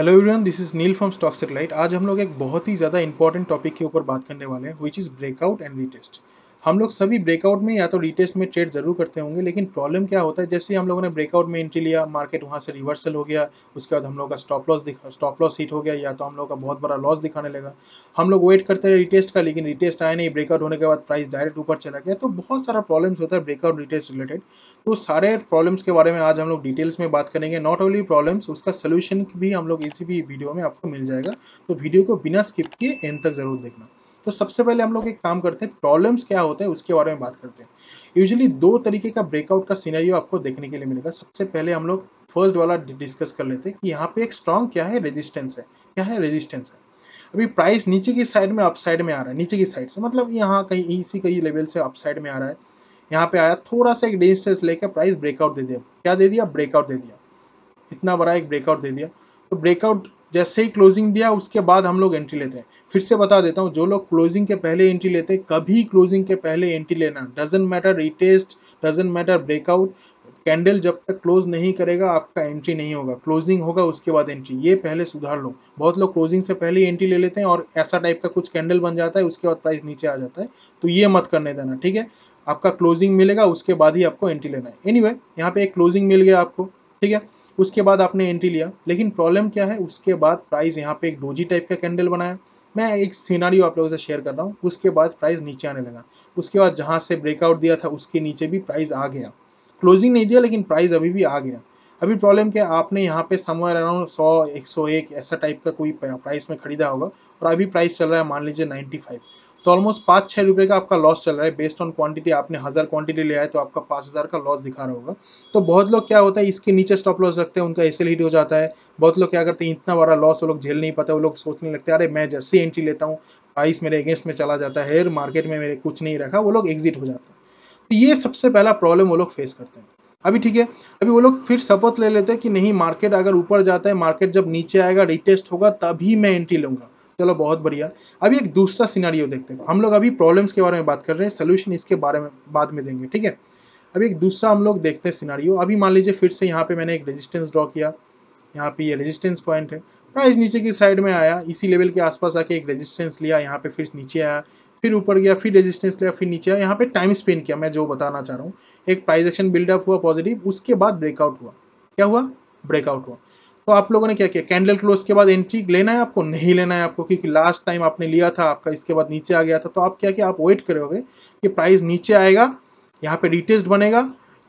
hello everyone this is Neel from stock satellite आज हम लोग एक बहुत ही ज़्यादा इंपॉर्टेंट टॉपिक के ऊपर बात करने वाले हैं which is breakout and retest हम लोग सभी ब्रेकआउट में या तो रिटेस्ट में ट्रेड ज़रूर करते होंगे लेकिन प्रॉब्लम क्या होता है जैसे हम लोगों ने ब्रेकआउट में एंट्री लिया मार्केट वहाँ से रिवर्सल हो गया उसके बाद हम लोग का स्टॉप लॉस दिखा स्टॉप लॉस हिट हो गया या तो हम लोग का बहुत बड़ा लॉस दिखाने लगा हम लोग वेट करते रहे रिटेस्ट का लेकिन रिटेस्ट आया नहीं ब्रेकआउट होने के बाद प्राइस डायरेक्ट ऊपर चला गया तो बहुत सारा प्रॉब्लम्स होता है ब्रेकआउट रिटेस्ट रिलेटेड तो सारे प्रॉब्लम्स के बारे में आज हम लोग डिटेल्स में बात करेंगे नॉट ओनली प्रॉब्लम्स उसका सोल्यूशन भी हम लोग इसी भी वीडियो में आपको मिल जाएगा तो वीडियो को बिना स्किप किए एंड तक जरूर देखना तो सबसे पहले हम लोग एक काम करते हैं प्रॉब्लम्स क्या होते हैं उसके बारे में बात करते हैं यूजली दो तरीके का ब्रेकआउट का सीनरियो आपको देखने के लिए मिलेगा सबसे पहले हम लोग फर्स्ट वाला डिस्कस कर लेते हैं कि यहाँ पे एक स्ट्रॉन्ग क्या है रेजिस्टेंस है क्या है रेजिस्टेंस है अभी प्राइस नीचे की साइड में अप साइड में आ रहा है नीचे की साइड से मतलब यहाँ कहीं इसी कहीं लेवल से अप साइड में आ रहा है यहाँ पे आया थोड़ा सा एक रेजिस्टेंस लेकर प्राइस ब्रेकआउट दे दिया क्या दे दिया ब्रेकआउट दे दिया इतना बड़ा एक ब्रेकआउट दे दिया तो ब्रेकआउट जैसे ही क्लोजिंग दिया उसके बाद हम लोग एंट्री लेते हैं फिर से बता देता हूँ जो लोग क्लोजिंग के पहले एंट्री लेते हैं कभी क्लोजिंग के पहले एंट्री लेना doesn't matter retest doesn't matter breakout candle जब तक क्लोज नहीं करेगा आपका एंट्री नहीं होगा क्लोजिंग होगा उसके बाद एंट्री ये पहले सुधार लो बहुत लोग क्लोजिंग से पहले एंट्री ले लेते हैं और ऐसा टाइप का कुछ कैंडल बन जाता है उसके बाद प्राइस नीचे आ जाता है तो ये मत करने देना ठीक है आपका क्लोजिंग मिलेगा उसके बाद ही आपको एंट्री लेना है एनी anyway, यहाँ पे एक क्लोजिंग मिल गया आपको ठीक है उसके बाद आपने एंट्री लिया लेकिन प्रॉब्लम क्या है उसके बाद प्राइस यहाँ पे एक डोजी टाइप का कैंडल बनाया मैं एक सीनारी आप लोगों से शेयर कर रहा हूँ उसके बाद प्राइस नीचे आने लगा उसके बाद जहाँ से ब्रेकआउट दिया था उसके नीचे भी प्राइस आ गया क्लोजिंग नहीं दिया लेकिन प्राइस अभी भी आ गया अभी प्रॉब्लम क्या आपने यहाँ पे समवेयर अराउंड सौ एक सौ एक ऐसा टाइप का कोई प्राइस में खरीदा होगा और अभी प्राइस चल रहा है मान लीजिए नाइन्टी फाइव तो ऑलमोस्ट पाँच छः रुपये का आपका लॉस चल रहा है बेस्ड ऑन क्वांटिटी आपने हज़ार क्वांटिटी लिया है तो आपका पाँच हज़ार का लॉस दिखा रहा होगा तो बहुत लोग क्या होता है इसके नीचे स्टॉप लॉस रखते हैं उनका एस हिट हो जाता है बहुत लोग क्या करते हैं इतना बड़ा लॉस वो लोग झेल नहीं पाते वो लोग सोचने लगते अरे मैं जैसे एंट्री लेता हूँ प्राइस मेरे अगेंस्ट में चला जाता है मार्केट में मेरे कुछ नहीं रखा वो लोग एग्जिट हो जाते हैं तो ये सबसे पहला प्रॉब्लम वो लोग फेस करते हैं अभी ठीक है अभी वो लोग फिर शपथ ले लेते हैं कि नहीं मार्केट अगर ऊपर जाता है मार्केट जब नीचे आएगा रिटेस्ट होगा तभी मैं एंट्री लूँगा चलो बहुत बढ़िया अभी एक दूसरा सिनारियो देखते हैं हम लोग अभी प्रॉब्लम्स के बारे में बात कर रहे हैं सोल्यूशन इसके बारे में बाद में देंगे ठीक है अभी एक दूसरा हम लोग देखते हैं सिनारियो अभी मान लीजिए फिर से यहाँ पे मैंने एक रेजिस्टेंस ड्रॉ किया यहाँ पे ये रेजिस्टेंस पॉइंट है प्राइस नीचे की साइड में आया इसी लेवल के आसपास आके एक रेजिस्टेंस लिया यहाँ पे फिर नीचे आया फिर ऊपर गया फिर रेजिस्टेंस लिया फिर नीचे आया यहाँ पे टाइम स्पेंड किया मैं जो बताना चाह रहा हूँ एक प्राइज एक्शन बिल्डअप हुआ पॉजिटिव उसके बाद ब्रेकआउट हुआ क्या हुआ ब्रेकआउट हुआ तो आप लोगों ने क्या किया कैंडल क्लोज के बाद एंट्री लेना है आपको नहीं लेना है आपको क्योंकि लास्ट टाइम आपने लिया था आपका इसके बाद नीचे आ गया था तो आप क्या किया आप वेट करोगे कि प्राइस नीचे आएगा यहाँ पे रिटेस्ट बनेगा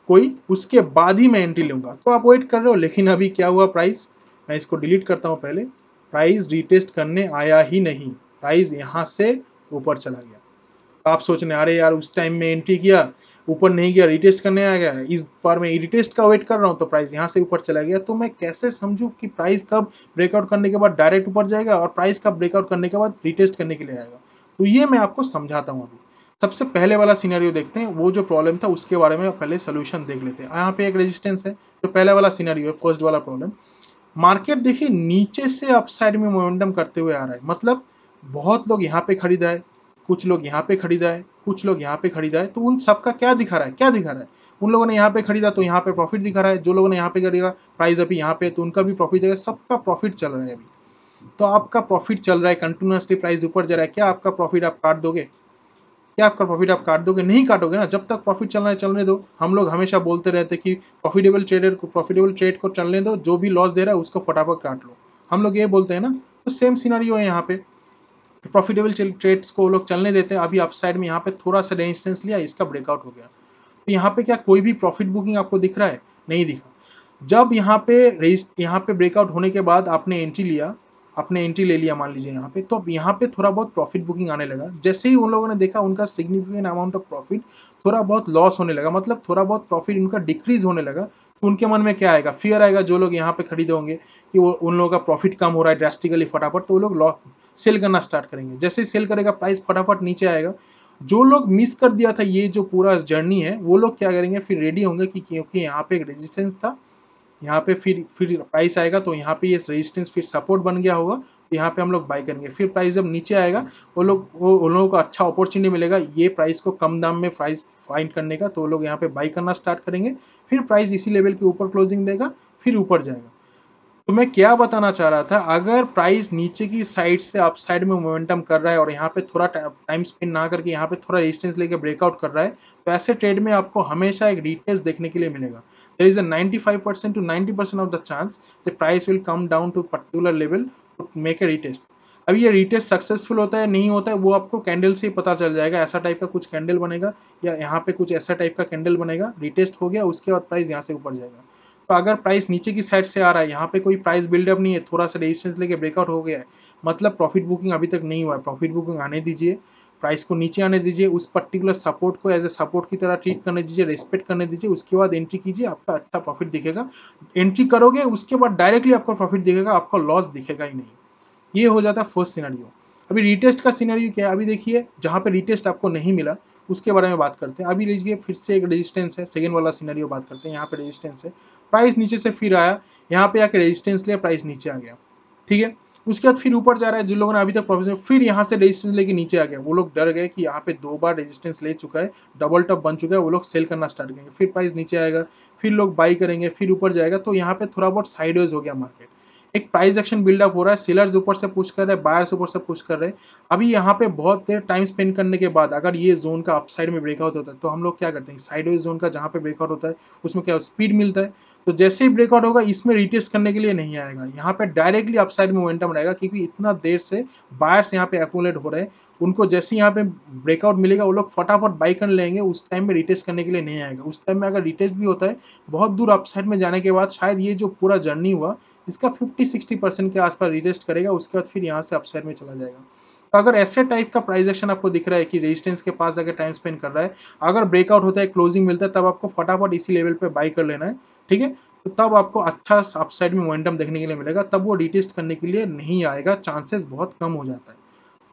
कोई उसके बाद ही मैं एंट्री लूँगा तो आप वेट कर रहे हो लेकिन अभी क्या हुआ प्राइस मैं इसको डिलीट करता हूँ पहले प्राइस रिटेस्ट करने आया ही नहीं प्राइस यहाँ से ऊपर चला गया आप सोच रहे अरे यार उस टाइम में एंट्री किया ऊपर नहीं गया रिटेस्ट करने आ गया इस बार मैं रिटेस्ट का वेट कर रहा हूँ तो प्राइस यहाँ से ऊपर चला गया तो मैं कैसे समझूँ कि प्राइस कब ब्रेकआउट करने के बाद डायरेक्ट ऊपर जाएगा और प्राइस कब ब्रेकआउट करने के बाद रिटेस्ट करने के लिए आएगा तो ये मैं आपको समझाता हूँ अभी सबसे पहले वाला सीनरियो देखते हैं वो जो प्रॉब्लम था उसके बारे में पहले सोल्यूशन देख लेते हैं यहाँ पे एक रेजिस्टेंस है जो पहले वाला सीनरियो है फर्स्ट वाला प्रॉब्लम मार्केट देखिए नीचे से अपसाइड में मोमेंटम करते हुए आ रहा है मतलब बहुत लोग यहाँ पे खरीदा है कुछ लोग यहाँ पे खरीदा है कुछ लोग यहाँ पे खरीदा है तो उन सबका क्या दिखा रहा है क्या दिखा रहा है उन लोगों ने यहाँ पे खरीदा तो यहाँ पे प्रॉफिट दिखा रहा है जो लोगों ने यहाँ पे खरीदा प्राइस अभी यहाँ पे तो उनका भी प्रॉफिट है सबका प्रॉफिट चल रहा है अभी तो आपका प्रॉफिट चल रहा है कंटिन्यूसली प्राइस ऊपर जा रहा है क्या आपका प्रॉफिट आप काट दोगे क्या आपका प्रॉफिट आप काट दोगे नहीं काटोगे ना जब तक प्रॉफिट चल रहा है चलने दो हम लोग हमेशा बोलते रहते कि प्रॉफिटेबल ट्रेडर को प्रॉफिटेबल ट्रेड को चलने दो जो भी लॉस दे रहा है उसको फटाफट काट लो हम लोग ये बोलते हैं ना तो सेम सीनारी है यहाँ पे प्रॉफिटेबल ट्रेड्स को लोग चलने देते हैं अभी अपसाइड में यहाँ पे थोड़ा सा रेजिस्टेंस लिया इसका ब्रेकआउट हो गया तो यहाँ पे क्या कोई भी प्रॉफिट बुकिंग आपको दिख रहा है नहीं दिखा जब यहाँ पे रेजिस्ट यहाँ पे ब्रेकआउट होने के बाद आपने एंट्री लिया आपने एंट्री ले लिया मान लीजिए यहाँ पे तो यहाँ पे थोड़ा बहुत प्रॉफिट बुकिंग आने लगा जैसे ही उन लोगों ने देखा उनका सिग्निफिकेंट अमाउंट ऑफ प्रॉफिट थोड़ा बहुत लॉस होने लगा मतलब थोड़ा बहुत प्रॉफिट उनका डिक्रीज होने लगा तो उनके मन में क्या आएगा फियर आएगा जो लोग यहाँ पे खरीदे होंगे कि वो उन लोगों का प्रॉफिट कम हो रहा है ड्रेस्टिकली फटाफट तो वो लोग लॉस सेल करना स्टार्ट करेंगे जैसे सेल करेगा प्राइस फटाफट नीचे आएगा जो लोग मिस कर दिया था ये जो पूरा जर्नी है वो लोग क्या करेंगे फिर रेडी होंगे कि क्योंकि यहाँ पे एक रेजिस्टेंस था यहाँ पे फिर फिर प्राइस आएगा तो यहाँ पे ये रेजिस्टेंस फिर सपोर्ट बन गया होगा तो यहाँ पे हम लोग बाई करेंगे फिर प्राइस जब नीचे आएगा वो लोग वो उन लोगों को अच्छा अपॉर्चुनिटी मिलेगा ये प्राइस को कम दाम में प्राइस फाइंड करने का तो वो लोग यहाँ पे बाई करना स्टार्ट करेंगे फिर प्राइस इसी लेवल के ऊपर क्लोजिंग देगा फिर ऊपर जाएगा तो मैं क्या बताना चाह रहा था अगर प्राइस नीचे की साइड से अप साइड में मोमेंटम कर रहा है और यहाँ पे थोड़ा टाइम स्पेंड ना करके यहाँ पे थोड़ा रेजिस्टेंस लेके ब्रेकआउट कर रहा है तो ऐसे ट्रेड में आपको हमेशा एक रिटेस्ट देखने के लिए मिलेगा there is a five percent to ninety percent of the chance the price will come down to particular level to make a retest अब ये रिटेस्ट सक्सेसफुल होता है नहीं होता है वो आपको कैंडल से ही पता चल जाएगा ऐसा टाइप का कुछ कैंडल बनेगा या यहाँ पे कुछ ऐसा टाइप का कैंडल बनेगा रिटेस्ट हो गया उसके बाद प्राइस यहाँ से ऊपर जाएगा तो अगर प्राइस नीचे की साइड से आ रहा है यहाँ पे कोई प्राइस बिल्डअप नहीं है थोड़ा सा रेजिस्टेंस लेके ब्रेकआउट हो गया है मतलब प्रॉफिट बुकिंग अभी तक नहीं हुआ है प्रॉफिट बुकिंग आने दीजिए प्राइस को नीचे आने दीजिए उस पर्टिकुलर सपोर्ट को एज ए सपोर्ट की तरह ट्रीट करने दीजिए रेस्पेक्ट करने दीजिए उसके बाद एंट्री कीजिए आपका अच्छा प्रॉफिट दिखेगा एंट्री करोगे उसके बाद डायरेक्टली आपका प्रॉफिट दिखेगा आपका लॉस दिखेगा ही नहीं ये हो जाता है फर्स्ट सीनरियो अभी रीटेस्ट का सीनरी क्या है अभी देखिए जहाँ पे रीटेस्ट आपको नहीं मिला उसके बारे में बात करते हैं अभी लीजिए फिर से एक रेजिस्टेंस है सेकेंड वाला सीनरी बात करते हैं यहाँ पे रेजिस्टेंस है प्राइस नीचे से फिर आया यहाँ पे आके रेजिस्टेंस लिया प्राइस नीचे आ गया ठीक है उसके बाद फिर ऊपर जा रहा है जिन लोगों ने अभी तक प्रोफेसर फिर यहाँ से रेजिस्टेंस लेके नीचे आ गया वो लोग डर गए कि यहाँ पे दो बार रेजिस्टेंस ले चुका है डबल टॉप बन चुका है वो लोग सेल करना स्टार्ट करेंगे फिर प्राइस नीचे आएगा फिर लोग बाई करेंगे फिर ऊपर जाएगा तो यहाँ पे थोड़ा बहुत साइडवेज हो गया मार्केट एक प्राइस एक्शन बिल्डअप हो रहा है सेलर्स ऊपर से पुश कर रहे हैं बायर्स ऊपर से पुश कर रहे हैं अभी यहाँ पे बहुत देर टाइम स्पेंड करने के बाद अगर ये जोन का अपसाइड में ब्रेकआउट होता है तो हम लोग क्या करते हैं साइडवेज जोन का जहाँ पे ब्रेकआउट होता है उसमें क्या स्पीड मिलता है तो जैसे ही ब्रेकआउट होगा इसमें रिटेस्ट करने के लिए नहीं आएगा यहाँ पे डायरेक्टली अपसाइड मोमेंटम रहेगा क्योंकि इतना देर से बायर्स यहाँ पे एकुमुलेट हो रहे हैं उनको जैसे यहाँ पे ब्रेकआउट मिलेगा वो लोग फटाफट बाई कर लेंगे उस टाइम में रिटेस्ट करने के लिए नहीं आएगा उस टाइम में अगर रिटेस्ट भी होता है बहुत दूर अपसाइड में जाने के बाद शायद ये जो पूरा जर्नी हुआ इसका 50-60 परसेंट के आसपास रिटेस्ट करेगा उसके बाद फिर यहाँ से अपसाइड में चला जाएगा तो अगर ऐसे टाइप का प्राइजेक्शन आपको दिख रहा है कि रेजिस्टेंस के पास अगर टाइम स्पेंड कर रहा है अगर ब्रेकआउट होता है क्लोजिंग मिलता है तब आपको फटाफट इसी लेवल पर बाई कर लेना है ठीक है तो तब आपको अच्छा अपसाइड में मोमेंटम देखने के लिए मिलेगा तब वो रिटेस्ट करने के लिए नहीं आएगा चांसेस बहुत कम हो जाता है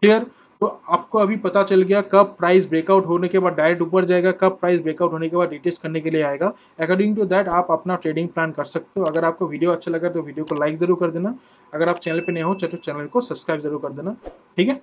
क्लियर तो आपको अभी पता चल गया कब प्राइस ब्रेकआउट होने के बाद डायरेक्ट ऊपर जाएगा कब प्राइस ब्रेकआउट होने के बाद डिटेल्स करने के लिए आएगा अकॉर्डिंग टू दैट आप अपना ट्रेडिंग प्लान कर सकते हो अगर आपको वीडियो अच्छा लगा तो वीडियो को लाइक ज़रूर कर देना अगर आप चैनल पर नए हो तो चैनल को सब्सक्राइब जरूर कर देना ठीक है